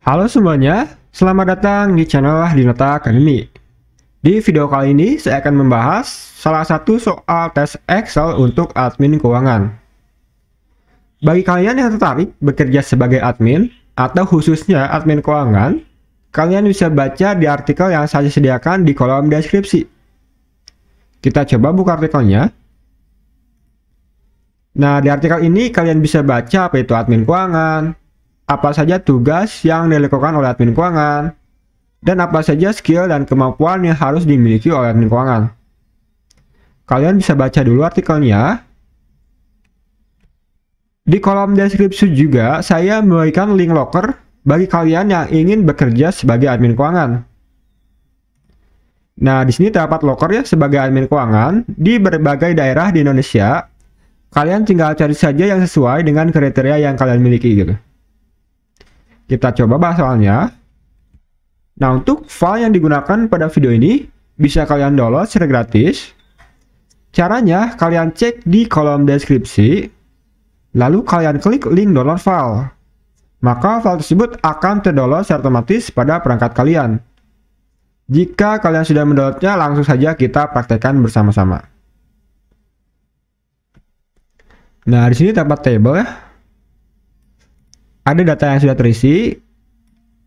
Halo semuanya, selamat datang di channel Dinata Academy. Di video kali ini saya akan membahas salah satu soal tes Excel untuk admin keuangan. Bagi kalian yang tertarik bekerja sebagai admin atau khususnya admin keuangan, kalian bisa baca di artikel yang saya sediakan di kolom deskripsi. Kita coba buka artikelnya. Nah, di artikel ini kalian bisa baca apa itu admin keuangan, apa saja tugas yang dilakukan oleh admin keuangan, dan apa saja skill dan kemampuan yang harus dimiliki oleh admin keuangan. Kalian bisa baca dulu artikelnya. Di kolom deskripsi juga, saya memberikan link locker bagi kalian yang ingin bekerja sebagai admin keuangan. Nah, di sini terdapat locker ya sebagai admin keuangan di berbagai daerah di Indonesia. Kalian tinggal cari saja yang sesuai dengan kriteria yang kalian miliki gitu. Kita coba bahas soalnya. Nah, untuk file yang digunakan pada video ini bisa kalian download secara gratis. Caranya, kalian cek di kolom deskripsi, lalu kalian klik link download file. Maka file tersebut akan terdownload secara otomatis pada perangkat kalian. Jika kalian sudah mendownloadnya, langsung saja kita praktekkan bersama-sama. Nah, di sini tempat table ya ada data yang sudah terisi,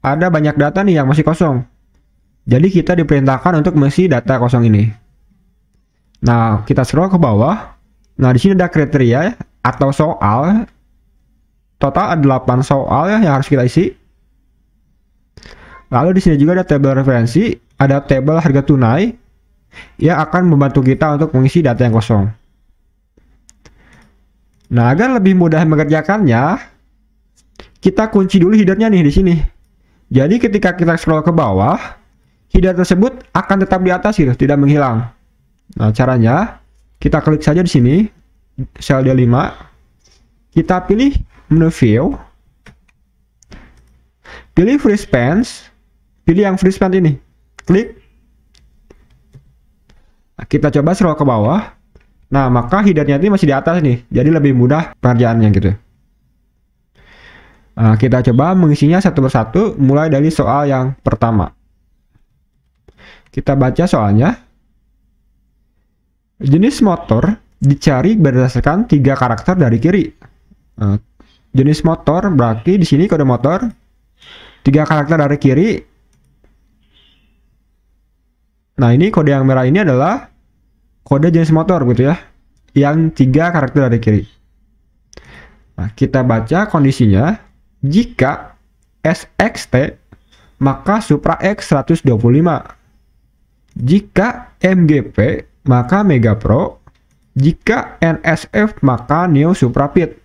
ada banyak data nih yang masih kosong. Jadi kita diperintahkan untuk mengisi data kosong ini. Nah, kita scroll ke bawah. Nah, di sini ada kriteria atau soal. Total ada 8 soal ya yang harus kita isi. Lalu di sini juga ada tabel referensi, ada tabel harga tunai yang akan membantu kita untuk mengisi data yang kosong. Nah, agar lebih mudah mengerjakannya, kita kunci dulu hidernya nih di sini. Jadi ketika kita scroll ke bawah, header tersebut akan tetap di atas gitu, tidak menghilang. Nah, caranya kita klik saja di sini sel D5. Kita pilih menu view. Pilih free spans. Pilih yang free span ini. Klik. Nah, kita coba scroll ke bawah. Nah, maka hidernya ini masih di atas nih. Jadi lebih mudah pengerjaannya gitu. Nah, kita coba mengisinya satu persatu mulai dari soal yang pertama. Kita baca soalnya. Jenis motor dicari berdasarkan tiga karakter dari kiri. Nah, jenis motor berarti di sini kode motor tiga karakter dari kiri. Nah ini kode yang merah ini adalah kode jenis motor gitu ya, yang tiga karakter dari kiri. Nah kita baca kondisinya. Jika SXT, maka Supra X 125. Jika MGP, maka Mega Pro. Jika NSF, maka Neo Supra Pit.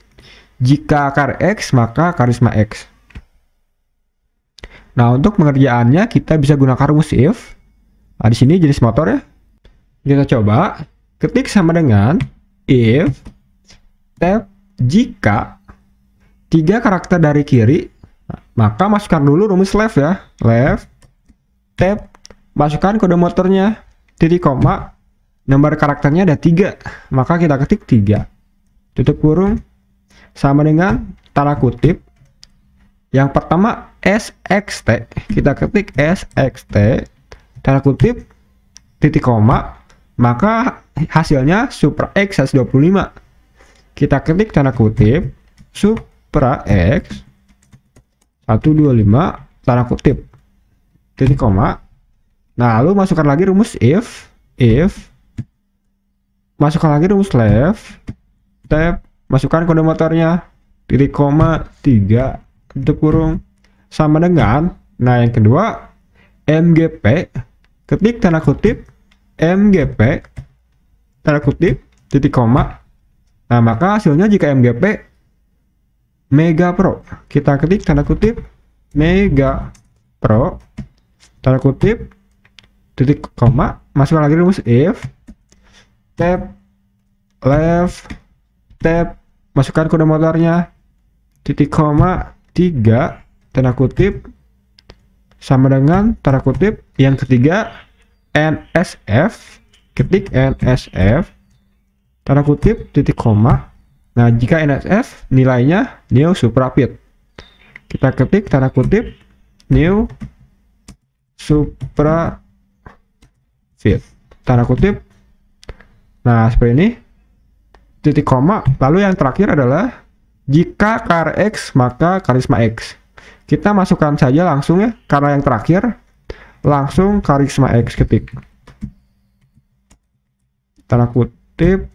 Jika Car X, maka Karisma X. Nah, untuk pengerjaannya kita bisa gunakan rumus if. Nah, di sini jenis motor ya. Kita coba ketik sama dengan if tab jika tiga karakter dari kiri, maka masukkan dulu rumus left ya. Left, tab, masukkan kode motornya, titik koma, nomor karakternya ada tiga, maka kita ketik tiga. Tutup kurung, sama dengan tanda kutip. Yang pertama SXT, kita ketik SXT, tanda kutip, titik koma, maka hasilnya super x 125. Kita ketik tanda kutip, sub pra x 125 tanda kutip titik koma nah lalu masukkan lagi rumus if if masukkan lagi rumus left tab masukkan kode motornya titik koma 3 untuk kurung sama dengan nah yang kedua mgp ketik tanda kutip mgp tanda kutip titik koma nah maka hasilnya jika mgp Mega Pro. Kita ketik tanda kutip Mega Pro tanda kutip titik koma masukkan lagi rumus if tab left tab masukkan kode motornya titik koma tiga tanda kutip sama dengan tanda kutip yang ketiga NSF ketik NSF tanda kutip titik koma Nah, jika NSF nilainya new suprapit. Kita ketik tanda kutip new supra fit. Tanda kutip. Nah, seperti ini. Titik koma. Lalu yang terakhir adalah jika kar X maka karisma X. Kita masukkan saja langsung ya, karena yang terakhir langsung karisma X ketik. Tanda kutip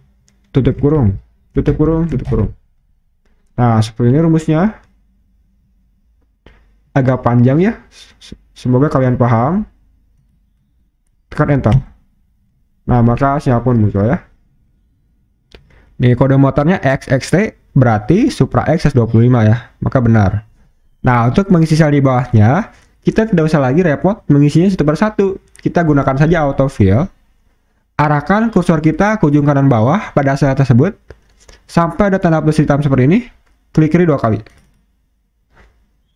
tutup kurung tutup kurung tutup kurung nah seperti ini rumusnya agak panjang ya semoga kalian paham tekan enter nah maka pun muncul ya nih kode motornya XXT berarti Supra XS25 ya maka benar nah untuk mengisi sel di bawahnya kita tidak usah lagi repot mengisinya satu persatu kita gunakan saja autofill arahkan kursor kita ke ujung kanan bawah pada sel tersebut Sampai ada tanda plus hitam seperti ini, klik kiri dua kali.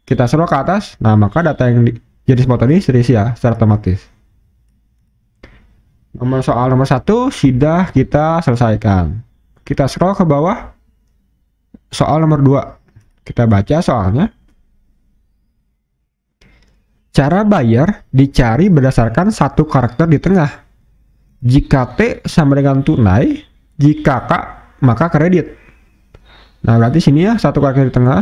Kita scroll ke atas, nah maka data yang di, jadi spot ini terisi ya secara otomatis. Nomor soal nomor satu sudah kita selesaikan. Kita scroll ke bawah. Soal nomor dua Kita baca soalnya. Cara bayar dicari berdasarkan satu karakter di tengah. Jika T sama dengan tunai, jika K maka kredit. Nah, berarti sini ya satu kaki di tengah.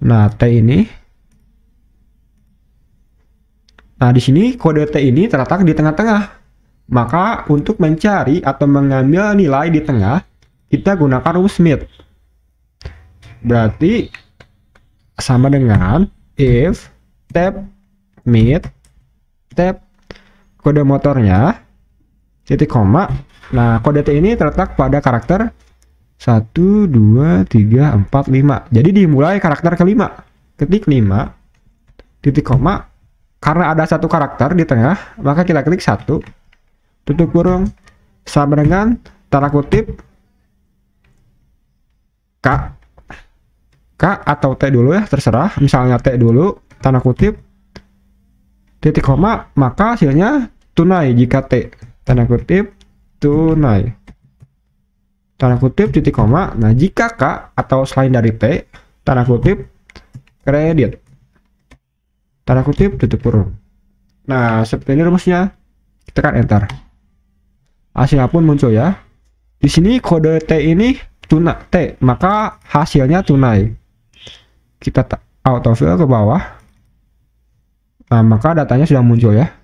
Nah, T ini. Nah, di sini kode T ini terletak di tengah-tengah. Maka untuk mencari atau mengambil nilai di tengah, kita gunakan rumus Smith. Berarti sama dengan if tab mid tab kode motornya titik koma. Nah, kode T ini terletak pada karakter 1, 2, 3, 4, 5. Jadi dimulai karakter kelima. Ketik 5, titik koma. Karena ada satu karakter di tengah, maka kita klik satu. Tutup kurung. Sama dengan tanda kutip K. K atau T dulu ya, terserah. Misalnya T dulu, tanda kutip titik koma, maka hasilnya tunai jika T tanda kutip tunai tanda kutip titik koma nah jika K atau selain dari T tanda kutip kredit tanda kutip tutup kurung nah seperti ini rumusnya tekan enter hasilnya pun muncul ya di sini kode T ini tuna T maka hasilnya tunai kita autofill ke bawah nah maka datanya sudah muncul ya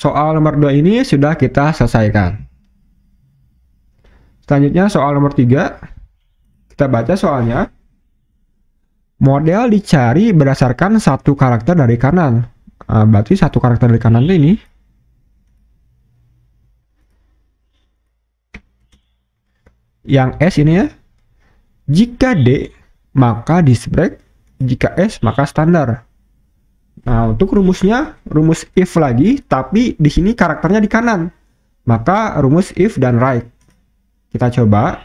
Soal nomor 2 ini sudah kita selesaikan. Selanjutnya soal nomor 3. Kita baca soalnya. Model dicari berdasarkan satu karakter dari kanan. Nah, berarti satu karakter dari kanan ini. Yang S ini ya. Jika D, maka disbreak. Jika S, maka standar. Nah, untuk rumusnya rumus if lagi, tapi di sini karakternya di kanan. Maka rumus if dan right. Kita coba.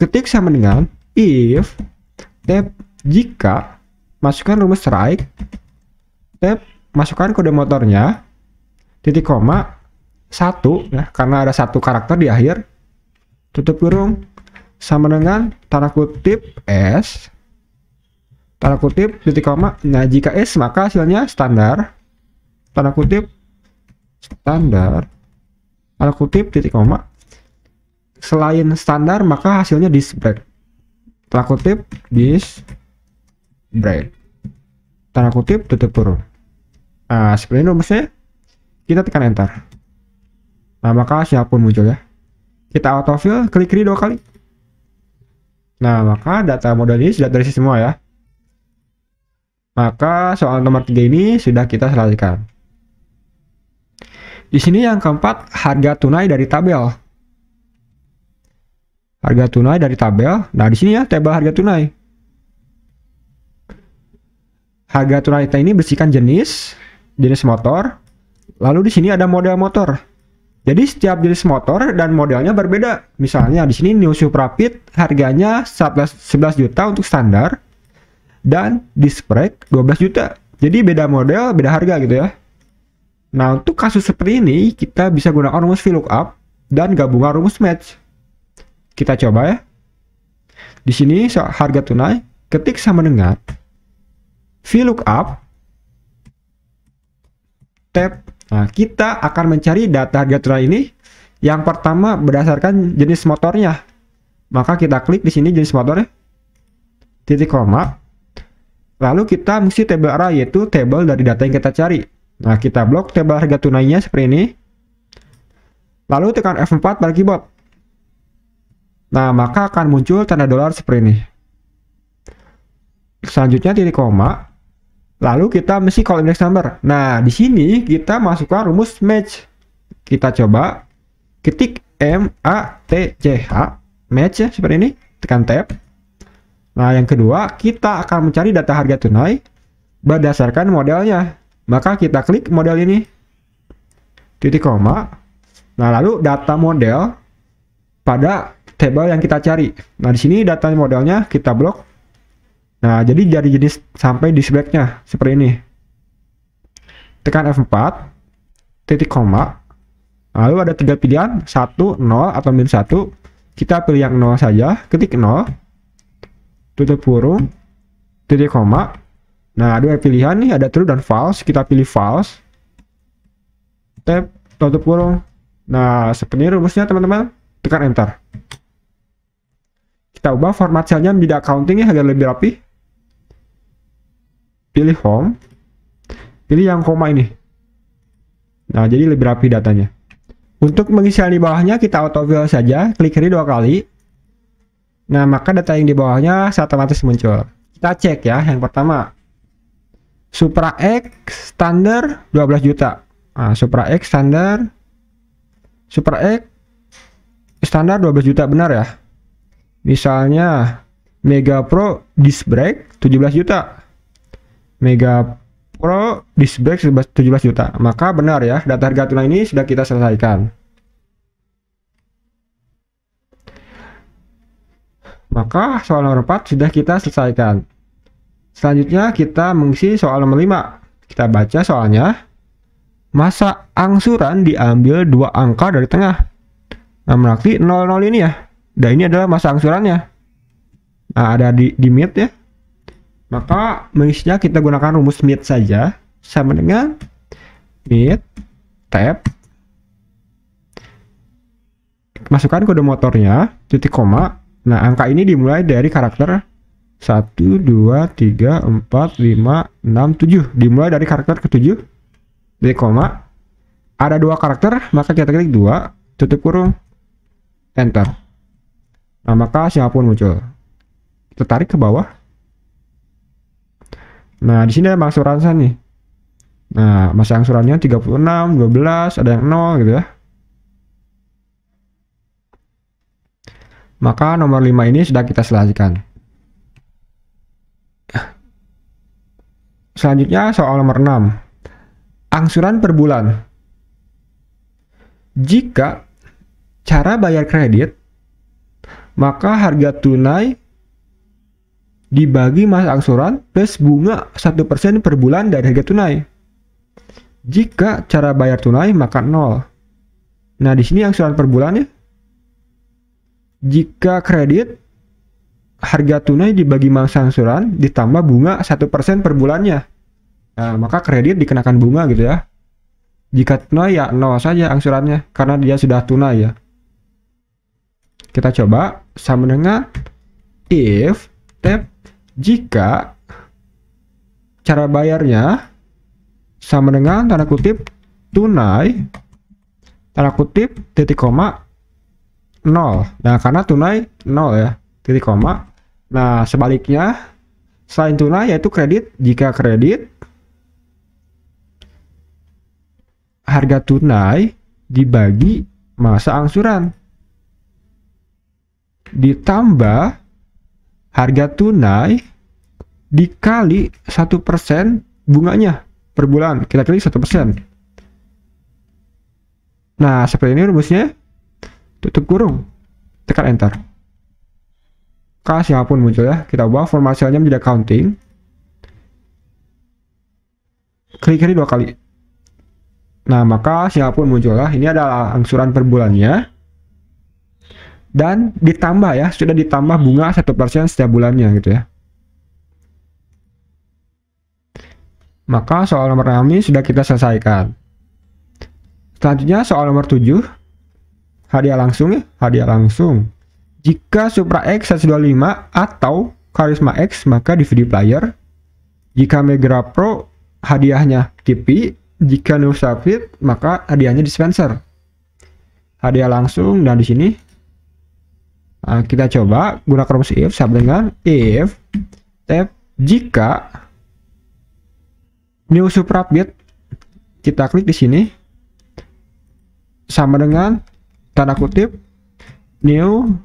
Ketik sama dengan if tab jika masukkan rumus right, tab masukkan kode motornya, titik koma, satu, ya, karena ada satu karakter di akhir, tutup kurung, sama dengan tanda kutip S, tanda kutip titik koma nah jika S maka hasilnya standar tanda kutip standar tanda kutip titik koma selain standar maka hasilnya disbreak tanda kutip disbreak tanda kutip tutup kurung nah seperti ini rumusnya kita tekan enter nah maka siapun muncul ya kita autofill klik kiri dua kali nah maka data model ini sudah terisi semua ya maka soal nomor 3 ini sudah kita selesaikan. Di sini yang keempat, harga tunai dari tabel. Harga tunai dari tabel. Nah, di sini ya, tabel harga tunai. Harga tunai kita ini bersihkan jenis, jenis motor. Lalu di sini ada model motor. Jadi setiap jenis motor dan modelnya berbeda. Misalnya di sini New Supra Pit harganya 11 juta untuk standar, dan di spread 12 juta. Jadi beda model, beda harga gitu ya. Nah, untuk kasus seperti ini, kita bisa gunakan rumus VLOOKUP dan gabungan rumus match. Kita coba ya. Di sini harga tunai, ketik sama dengan VLOOKUP tab. Nah, kita akan mencari data harga tunai ini. Yang pertama berdasarkan jenis motornya. Maka kita klik di sini jenis motornya. Titik koma. Lalu kita mesti table array yaitu table dari data yang kita cari. Nah, kita blok table harga tunainya seperti ini. Lalu tekan F4 pada keyboard. Nah, maka akan muncul tanda dolar seperti ini. Selanjutnya titik koma. Lalu kita mesti call index number. Nah, di sini kita masukkan rumus match. Kita coba ketik M A T C H match ya seperti ini, tekan tab. Nah, yang kedua, kita akan mencari data harga tunai berdasarkan modelnya. Maka kita klik model ini. Titik koma. Nah, lalu data model pada table yang kita cari. Nah, di sini data modelnya kita blok. Nah, jadi dari jenis sampai di nya seperti ini. Tekan F4, titik koma. Lalu ada tiga pilihan, 1, 0, atau minus 1. Kita pilih yang 0 saja, ketik 0 tutup kurung, titik koma. Nah, dua pilihan nih, ada true dan false. Kita pilih false. Tap, tutup kurung. Nah, seperti rumusnya teman-teman. Tekan enter. Kita ubah format selnya menjadi accounting ya agar lebih rapi. Pilih home. Pilih yang koma ini. Nah, jadi lebih rapi datanya. Untuk mengisi yang di bawahnya, kita autofill saja. Klik kiri dua kali. Nah, maka data yang di bawahnya otomatis muncul. Kita cek ya, yang pertama. Supra X standar 12 juta. Nah, Supra X standar Supra X standar 12 juta benar ya. Misalnya Mega Pro disc brake 17 juta. Mega Pro disc brake 17 juta. Maka benar ya, data harga tunai ini sudah kita selesaikan. Maka soal nomor 4 sudah kita selesaikan. Selanjutnya kita mengisi soal nomor 5. Kita baca soalnya. Masa angsuran diambil dua angka dari tengah. Nah, berarti 00 ini ya. Dan ini adalah masa angsurannya. Nah, ada di, di mid ya. Maka mengisinya kita gunakan rumus mid saja. Sama dengan mid tab masukkan kode motornya titik koma Nah, angka ini dimulai dari karakter 1, 2, 3, 4, 5, 6, 7. Dimulai dari karakter ke-7, dari koma. Ada dua karakter, maka kita klik 2, tutup kurung, enter. Nah, maka siapapun muncul. Kita tarik ke bawah. Nah, di sini ada masuk nih. Nah, masa angsurannya 36, 12, ada yang 0 gitu ya. Maka nomor 5 ini sudah kita selesaikan. Selanjutnya soal nomor 6. Angsuran per bulan. Jika cara bayar kredit, maka harga tunai dibagi mas angsuran plus bunga 1% per bulan dari harga tunai. Jika cara bayar tunai, maka 0. Nah, di sini angsuran per bulan ya jika kredit, harga tunai dibagi mangsa angsuran ditambah bunga satu persen per bulannya. Nah, maka kredit dikenakan bunga gitu ya. Jika tunai ya nol saja angsurannya karena dia sudah tunai ya. Kita coba sama dengan if tab jika cara bayarnya sama dengan tanda kutip tunai tanda kutip titik koma nol nah karena tunai nol ya titik koma nah sebaliknya selain tunai yaitu kredit jika kredit harga tunai dibagi masa angsuran ditambah harga tunai dikali satu persen bunganya per bulan kita kali satu persen nah seperti ini rumusnya tutup kurung, tekan enter. K siapapun muncul ya, kita ubah format selnya menjadi accounting Klik kiri dua kali. Nah, maka siapapun muncul ya, ini adalah angsuran per bulannya. Dan ditambah ya, sudah ditambah bunga satu persen setiap bulannya gitu ya. Maka soal nomor 6 ini sudah kita selesaikan. Selanjutnya soal nomor 7 hadiah langsung ya, hadiah langsung. Jika Supra X 125 atau Karisma X maka DVD player. Jika Mega Pro hadiahnya TV, jika New Sapphire maka hadiahnya dispenser. Hadiah langsung dan di sini nah, kita coba guna rumus if sama dengan if tab jika New Supra Bit kita klik di sini sama dengan tanda kutip new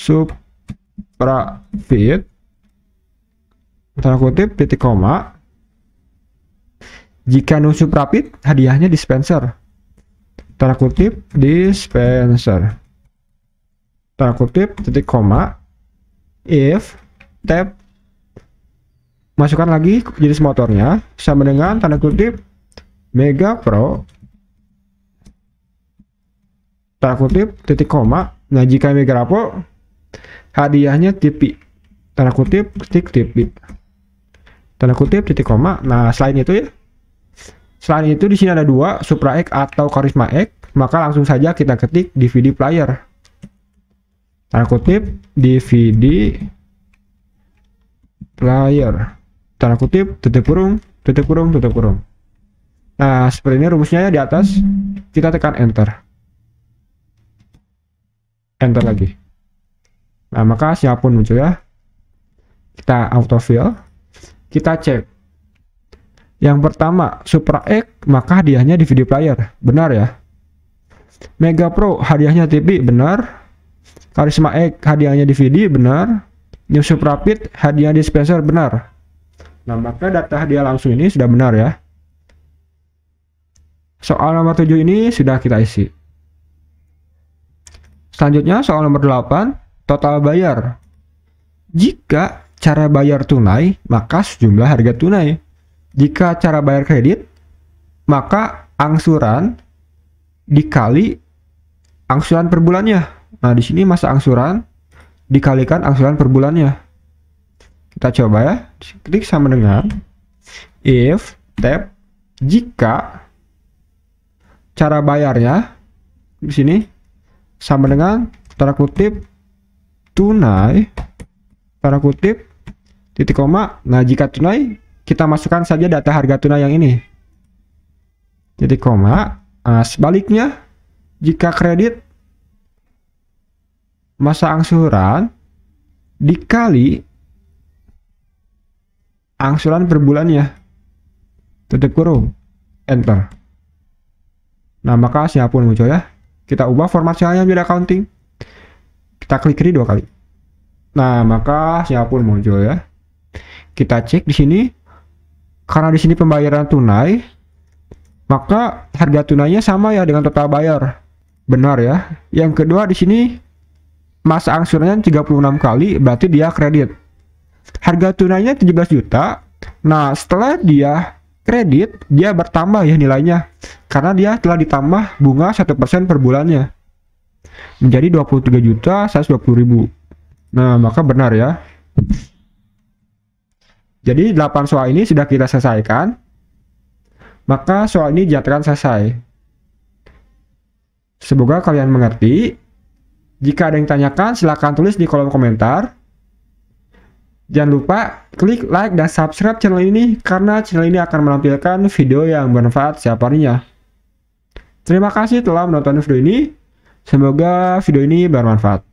fit tanda kutip titik koma jika new rapid hadiahnya dispenser tanda kutip dispenser tanda kutip titik koma if tab masukkan lagi jenis motornya sama dengan tanda kutip Mega Pro tak kutip titik koma nah jika grafo hadiahnya tipi tanda kutip titik tipi tanda kutip titik koma nah selain itu ya selain itu di sini ada dua supra x atau karisma x maka langsung saja kita ketik dvd player tanda kutip dvd player tanda kutip tutup kurung tutup kurung tutup kurung nah seperti ini rumusnya ya di atas kita tekan enter enter lagi nah maka siapun muncul ya kita autofill kita cek yang pertama Supra X maka hadiahnya di video player benar ya Mega Pro hadiahnya TV benar Karisma X hadiahnya DVD benar New Supra Pit hadiah dispenser benar nah maka data hadiah langsung ini sudah benar ya soal nomor 7 ini sudah kita isi Selanjutnya soal nomor 8, total bayar. Jika cara bayar tunai, maka sejumlah harga tunai. Jika cara bayar kredit, maka angsuran dikali angsuran per bulannya. Nah, di sini masa angsuran dikalikan angsuran per bulannya. Kita coba ya. Klik sama dengan if tab jika cara bayarnya di sini sama dengan tanda kutip tunai tanda kutip titik koma nah jika tunai kita masukkan saja data harga tunai yang ini titik koma nah, sebaliknya jika kredit masa angsuran dikali angsuran per bulannya tutup kurung enter nah maka siapun muncul ya kita ubah format sinyalnya biar accounting. Kita klik kiri dua kali. Nah, maka sinyal pun muncul ya. Kita cek di sini. Karena di sini pembayaran tunai, maka harga tunainya sama ya dengan total bayar. Benar ya. Yang kedua di sini masa angsurannya 36 kali, berarti dia kredit. Harga tunainya 17 juta. Nah, setelah dia kredit, dia bertambah ya nilainya karena dia telah ditambah bunga 1% per bulannya menjadi 23 juta 120 ribu. Nah, maka benar ya. Jadi 8 soal ini sudah kita selesaikan. Maka soal ini dinyatakan selesai. Semoga kalian mengerti. Jika ada yang tanyakan, silahkan tulis di kolom komentar. Jangan lupa klik like dan subscribe channel ini karena channel ini akan menampilkan video yang bermanfaat setiap harinya. Terima kasih telah menonton video ini. Semoga video ini bermanfaat.